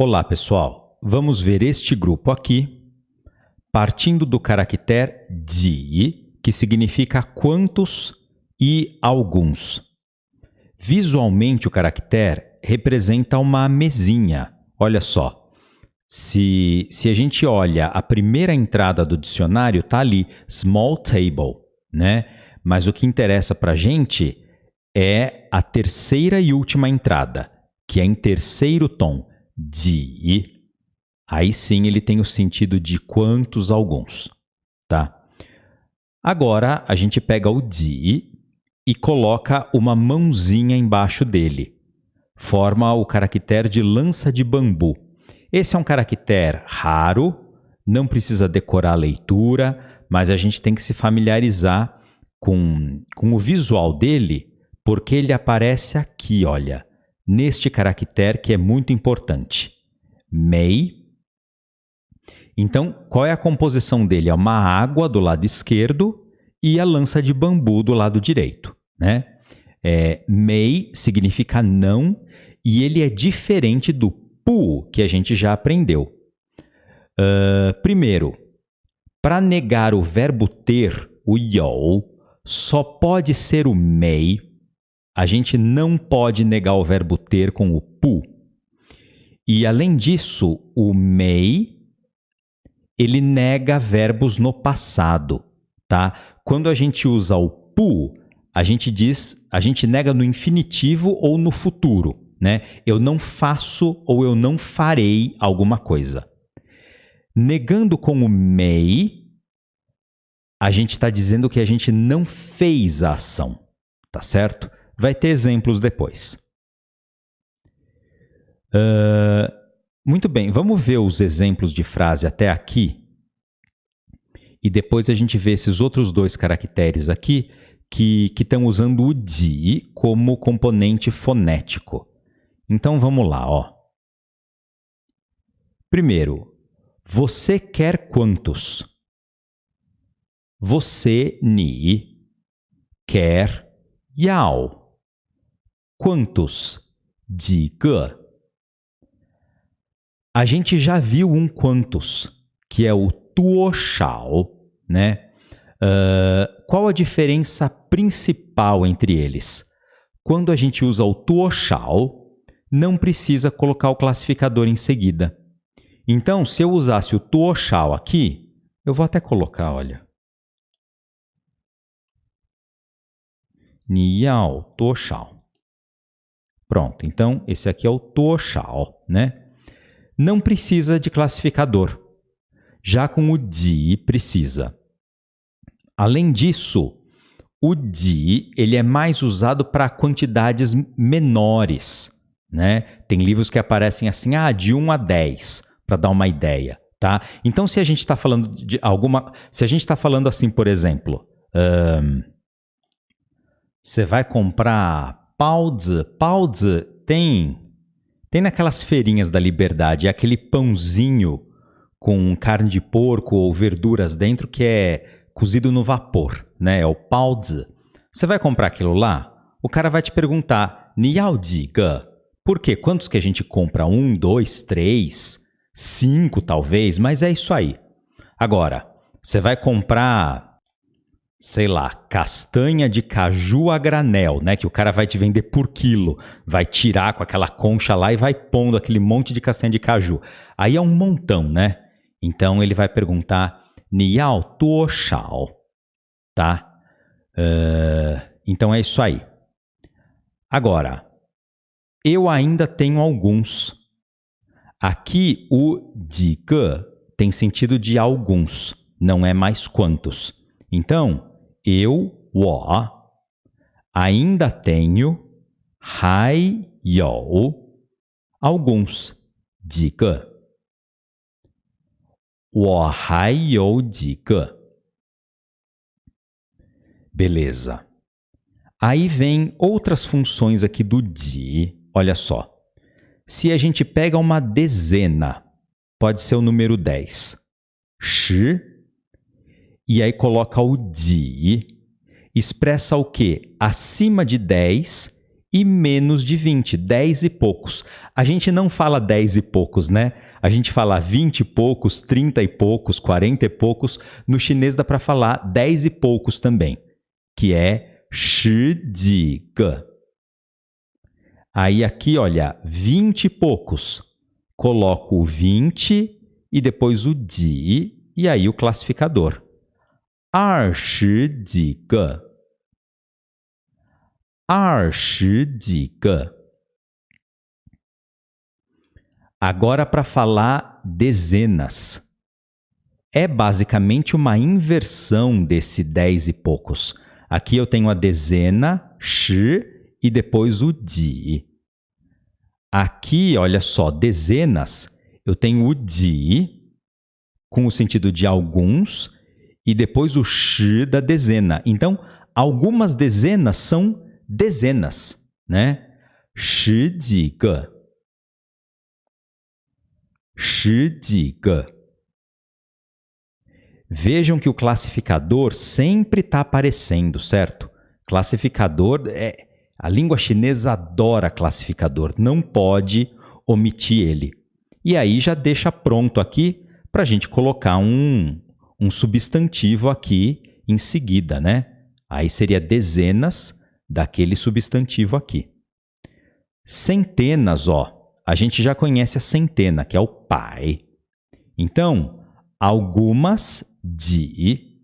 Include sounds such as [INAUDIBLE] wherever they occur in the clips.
Olá, pessoal. Vamos ver este grupo aqui, partindo do caractere di, que significa quantos e alguns. Visualmente, o caractere representa uma mesinha. Olha só. Se, se a gente olha a primeira entrada do dicionário, está ali, small table, né? Mas o que interessa para a gente é a terceira e última entrada, que é em terceiro tom de, aí sim ele tem o sentido de quantos alguns, tá? Agora a gente pega o de e coloca uma mãozinha embaixo dele. Forma o caractere de lança de bambu. Esse é um caractere raro, não precisa decorar a leitura, mas a gente tem que se familiarizar com, com o visual dele, porque ele aparece aqui, olha neste caractere que é muito importante. MEI. Então, qual é a composição dele? É uma água do lado esquerdo e a lança de bambu do lado direito. Né? É, MEI significa não e ele é diferente do PU que a gente já aprendeu. Uh, primeiro, para negar o verbo ter, o YOL, só pode ser o MEI a gente não pode negar o verbo ter com o pu. E além disso, o mei ele nega verbos no passado, tá? Quando a gente usa o pu, a gente diz, a gente nega no infinitivo ou no futuro, né? Eu não faço ou eu não farei alguma coisa. Negando com o mei, a gente está dizendo que a gente não fez a ação, tá certo? Vai ter exemplos depois. Uh, muito bem, vamos ver os exemplos de frase até aqui. E depois a gente vê esses outros dois caracteres aqui que estão usando o di como componente fonético. Então vamos lá, ó. Primeiro, você quer quantos? Você ni quer yao quantos, Diga. A gente já viu um quantos, que é o tuoshao, né? Uh, qual a diferença principal entre eles? Quando a gente usa o tuoshao, não precisa colocar o classificador em seguida. Então, se eu usasse o tuoshao aqui, eu vou até colocar, olha. Niyao Pronto, então esse aqui é o Toshao, né? Não precisa de classificador. Já com o Di precisa. Além disso, o di ele é mais usado para quantidades menores, né? Tem livros que aparecem assim, ah, de 1 a 10, para dar uma ideia, tá? Então, se a gente está falando de alguma, se a gente está falando assim, por exemplo, um, você vai comprar Paozi. Paozi tem tem naquelas feirinhas da liberdade, é aquele pãozinho com carne de porco ou verduras dentro que é cozido no vapor, né? É o paozi. Você vai comprar aquilo lá? O cara vai te perguntar, Niao diga, por quê? Quantos que a gente compra? Um, dois, três, cinco talvez, mas é isso aí. Agora, você vai comprar sei lá, castanha de caju a granel, né? Que o cara vai te vender por quilo, vai tirar com aquela concha lá e vai pondo aquele monte de castanha de caju. Aí é um montão, né? Então ele vai perguntar Niao Tuo tá? Uh, então é isso aí. Agora, eu ainda tenho alguns. Aqui o que tem sentido de alguns, não é mais quantos. Então, eu, wo, ainda tenho, hai, you, alguns, jige. Beleza. Aí vem outras funções aqui do di, Olha só. Se a gente pega uma dezena, pode ser o número 10. Shi e aí coloca o de, expressa o quê? Acima de 10 e menos de 20, 10 e poucos. A gente não fala 10 e poucos, né? A gente fala 20 e poucos, 30 e poucos, 40 e poucos. No chinês dá para falar 10 e poucos também, que é shi Aí aqui, olha, 20 e poucos. Coloco o 20 e depois o di e aí o classificador. 二十几个，二十几个. Agora para falar dezenas. É basicamente uma inversão desse dez e poucos. Aqui eu tenho a dezena, shi, e depois o di. Aqui, olha só, dezenas, eu tenho o di, com o sentido de alguns, e depois o shi da dezena. Então, algumas dezenas são dezenas, né? Shi ji Vejam que o classificador sempre está aparecendo, certo? Classificador é a língua chinesa adora classificador, não pode omitir ele. E aí já deixa pronto aqui para a gente colocar um um substantivo aqui em seguida, né? Aí seria dezenas daquele substantivo aqui. Centenas, ó. A gente já conhece a centena, que é o pai. Então, algumas de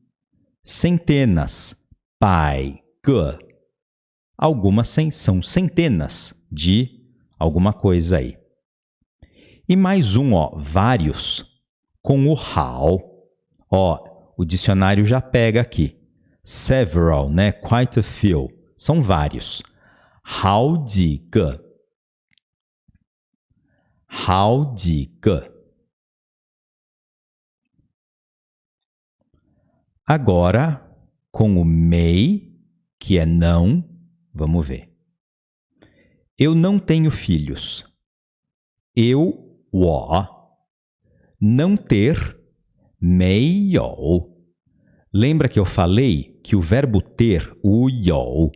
centenas, pai, que. Algumas são centenas de alguma coisa aí. E mais um, ó, vários, com o hao Ó, o dicionário já pega aqui. Several, né? Quite a few. São vários. Agora, com o MEI, que é não, vamos ver. Eu não tenho filhos. Eu, o, não ter, 没有. Lembra que eu falei que o verbo ter, o ió,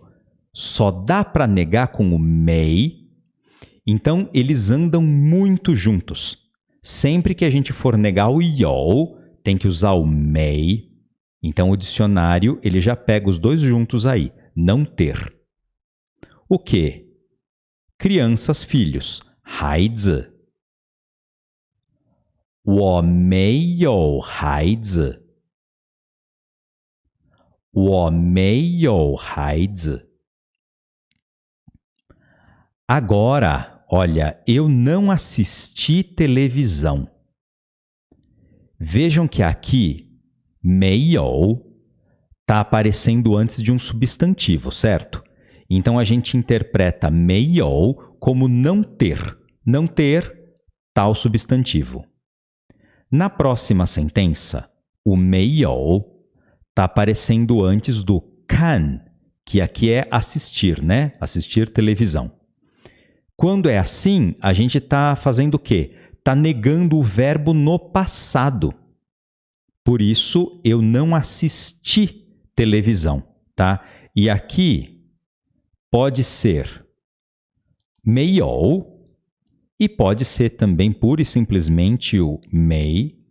só dá para negar com o mei? Então, eles andam muito juntos. Sempre que a gente for negar o ió, tem que usar o mei. Então, o dicionário ele já pega os dois juntos aí, não ter. O que? Crianças, filhos, 孩子我没有孩子。我没有孩子。Agora, olha, eu não assisti televisão. Vejam que aqui, meio, está aparecendo antes de um substantivo, certo? Então a gente interpreta meio como não ter. Não ter tal substantivo. Na próxima sentença, o meiol está aparecendo antes do can, que aqui é assistir, né? Assistir televisão. Quando é assim, a gente está fazendo o quê? Está negando o verbo no passado. Por isso, eu não assisti televisão, tá? E aqui pode ser meiol, e pode ser também pura e simplesmente o mei,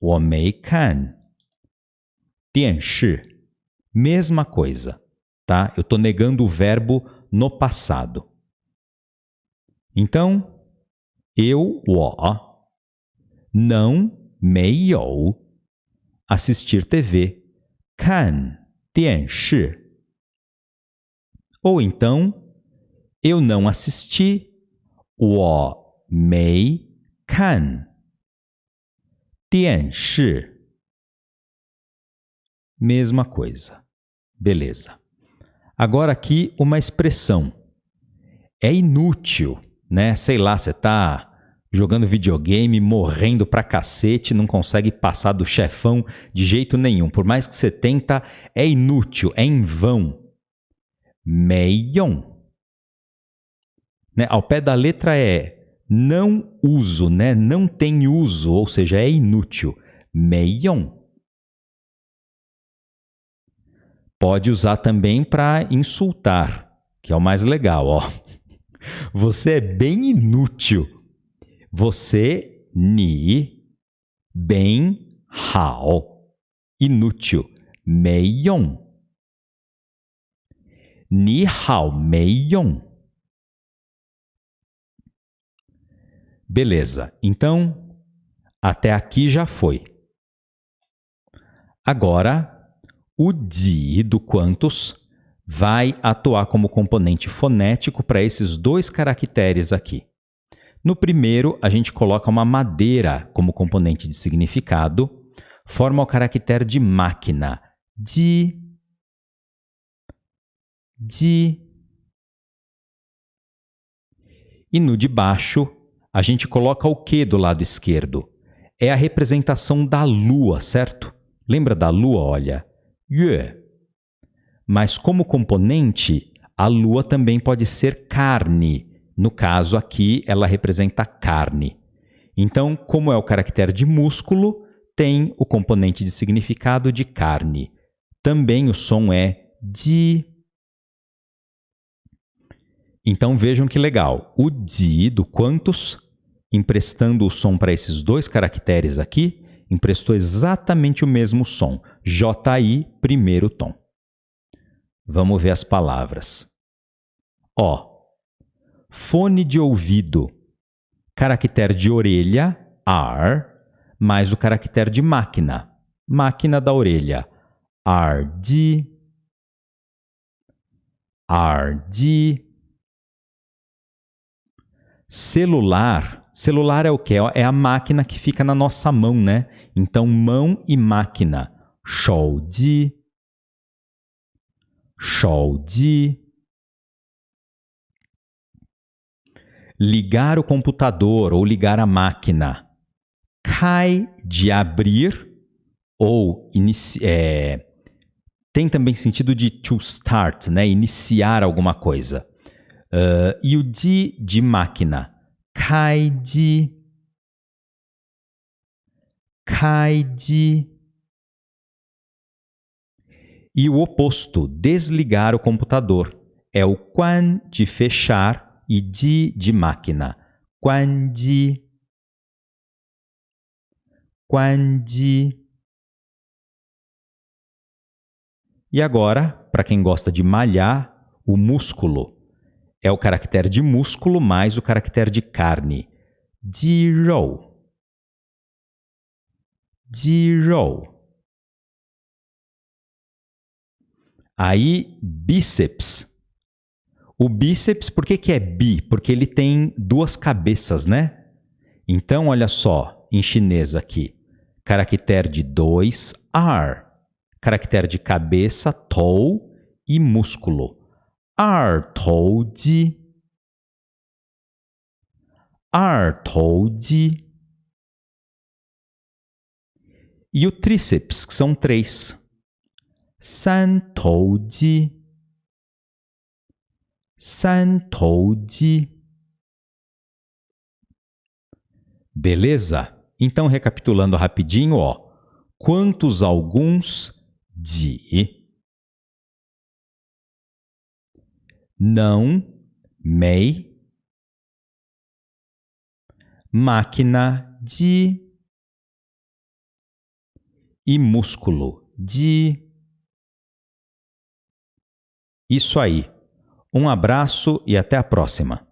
o mei can. Dianshi, mesma coisa, tá? Eu estou negando o verbo no passado. Então, eu, o, não, mei you, assistir TV, can, dianshi. Ou então, eu não assisti, o 没看电视。Mesma coisa. Beleza. Agora aqui uma expressão. É inútil, né? Sei lá, você tá jogando videogame, morrendo pra cacete, não consegue passar do chefão de jeito nenhum. Por mais que você tenta, é inútil, é em vão. Meion. Né? Ao pé da letra é não uso, né? Não tem uso, ou seja, é inútil. Meion. Pode usar também para insultar, que é o mais legal, ó. [LAUGHS] Você é bem inútil. Você, ni, bem, hao. Inútil. Meion. Ni hao meion. Beleza, então até aqui já foi. Agora, o di do quantos vai atuar como componente fonético para esses dois caracteres aqui. No primeiro, a gente coloca uma madeira como componente de significado, forma o caractere de máquina, Di. Di. E no de baixo, a gente coloca o que do lado esquerdo? É a representação da lua, certo? Lembra da lua, olha? Yue. Mas como componente, a lua também pode ser carne. No caso aqui, ela representa carne. Então, como é o caractere de músculo, tem o componente de significado de carne. Também o som é de então vejam que legal. O di do quantos, emprestando o som para esses dois caracteres aqui, emprestou exatamente o mesmo som. JI, primeiro tom. Vamos ver as palavras. Ó. Fone de ouvido. Caractere de orelha, ar, mais o caractere de máquina. Máquina da orelha. R d. R d. Celular. Celular é o que? É a máquina que fica na nossa mão, né? Então, mão e máquina. Shou de, Shou de Ligar o computador ou ligar a máquina. Cai de abrir ou é, tem também sentido de to start, né? Iniciar alguma coisa. Uh, e o ji de máquina. Kaiji. de, E o oposto, desligar o computador, é o quan de fechar e ji de máquina. Quan Quanji. E agora, para quem gosta de malhar, o músculo é o caractere de músculo mais o caractere de carne. Zero. Zero. Aí, bíceps. O bíceps, por que, que é bi? Porque ele tem duas cabeças, né? Então, olha só, em chinês aqui. Caractere de dois, ar. Caractere de cabeça, tou e músculo. 二头肌，二头肌 e o tríceps, que são três. San tou San Beleza? Então, recapitulando rapidinho, ó. Quantos alguns de não MEI, máquina de e músculo de. Isso aí. Um abraço e até a próxima.